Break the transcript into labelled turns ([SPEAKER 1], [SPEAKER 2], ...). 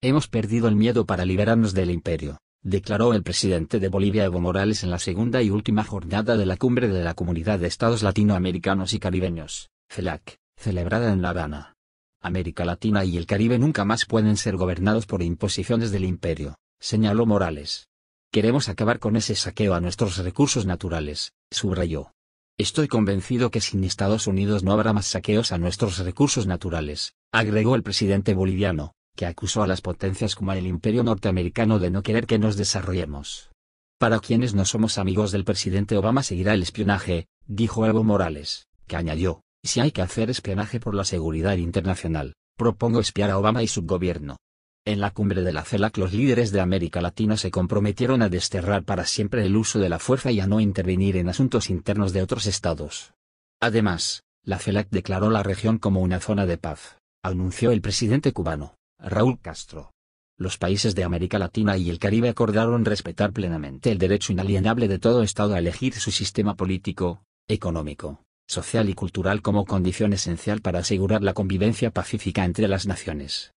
[SPEAKER 1] Hemos perdido el miedo para liberarnos del imperio, declaró el presidente de Bolivia Evo Morales en la segunda y última jornada de la cumbre de la Comunidad de Estados Latinoamericanos y Caribeños, CELAC, celebrada en La Habana. América Latina y el Caribe nunca más pueden ser gobernados por imposiciones del imperio, señaló Morales. Queremos acabar con ese saqueo a nuestros recursos naturales, subrayó. Estoy convencido que sin Estados Unidos no habrá más saqueos a nuestros recursos naturales, agregó el presidente boliviano que acusó a las potencias como el imperio norteamericano de no querer que nos desarrollemos. Para quienes no somos amigos del presidente Obama seguirá el espionaje, dijo Evo Morales, que añadió, si hay que hacer espionaje por la seguridad internacional, propongo espiar a Obama y su gobierno. En la cumbre de la CELAC los líderes de América Latina se comprometieron a desterrar para siempre el uso de la fuerza y a no intervenir en asuntos internos de otros estados. Además, la CELAC declaró la región como una zona de paz, anunció el presidente cubano. Raúl Castro. Los países de América Latina y el Caribe acordaron respetar plenamente el derecho inalienable de todo Estado a elegir su sistema político, económico, social y cultural como condición esencial para asegurar la convivencia pacífica entre las naciones.